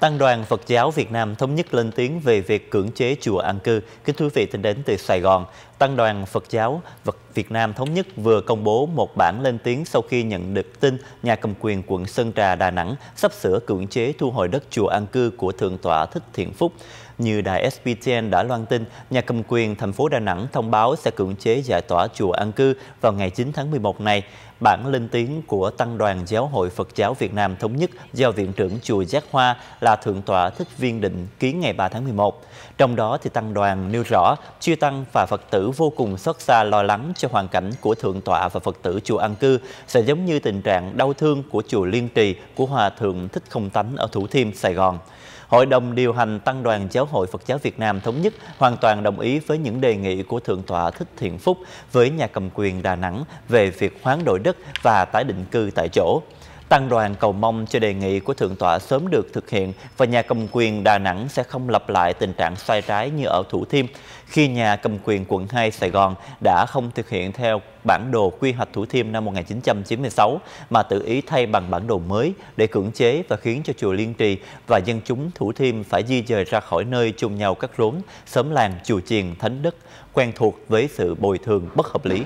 Tăng đoàn Phật giáo Việt Nam thống nhất lên tiếng về việc cưỡng chế chùa an cư. Kính thưa quý vị thân đến từ Sài Gòn. Tăng đoàn Phật giáo Việt Nam Thống nhất vừa công bố một bản lên tiếng sau khi nhận được tin nhà cầm quyền quận Sơn Trà, Đà Nẵng sắp sửa cưỡng chế thu hồi đất chùa an cư của Thượng tọa Thích Thiện Phúc. Như đài SPTN đã loan tin, nhà cầm quyền thành phố Đà Nẵng thông báo sẽ cưỡng chế giải tỏa chùa an cư vào ngày 9 tháng 11 này. Bản lên tiếng của Tăng đoàn Giáo hội Phật giáo Việt Nam Thống nhất do Viện trưởng Chùa Giác Hoa là Thượng tọa Thích Viên Định ký ngày 3 tháng 11. Trong đó, thì Tăng đoàn nêu rõ, chư tăng và Phật tử vô cùng xót xa lo lắng cho hoàn cảnh của Thượng tọa và Phật tử chùa An Cư sẽ giống như tình trạng đau thương của chùa Liên Trì của Hòa Thượng Thích Không Tánh ở Thủ Thiêm, Sài Gòn. Hội đồng điều hành Tăng đoàn Giáo hội Phật giáo Việt Nam Thống nhất hoàn toàn đồng ý với những đề nghị của Thượng tọa Thích Thiện Phúc với nhà cầm quyền Đà Nẵng về việc hoán đổi đất và tái định cư tại chỗ. Tăng đoàn cầu mong cho đề nghị của Thượng tọa sớm được thực hiện và nhà cầm quyền Đà Nẵng sẽ không lặp lại tình trạng sai trái như ở Thủ Thiêm khi nhà cầm quyền quận 2 Sài Gòn đã không thực hiện theo bản đồ quy hoạch Thủ Thiêm năm 1996 mà tự ý thay bằng bản đồ mới để cưỡng chế và khiến cho chùa Liên Trì và dân chúng Thủ Thiêm phải di dời ra khỏi nơi chung nhau các rốn, sớm làng, chùa chiền, thánh đất quen thuộc với sự bồi thường bất hợp lý.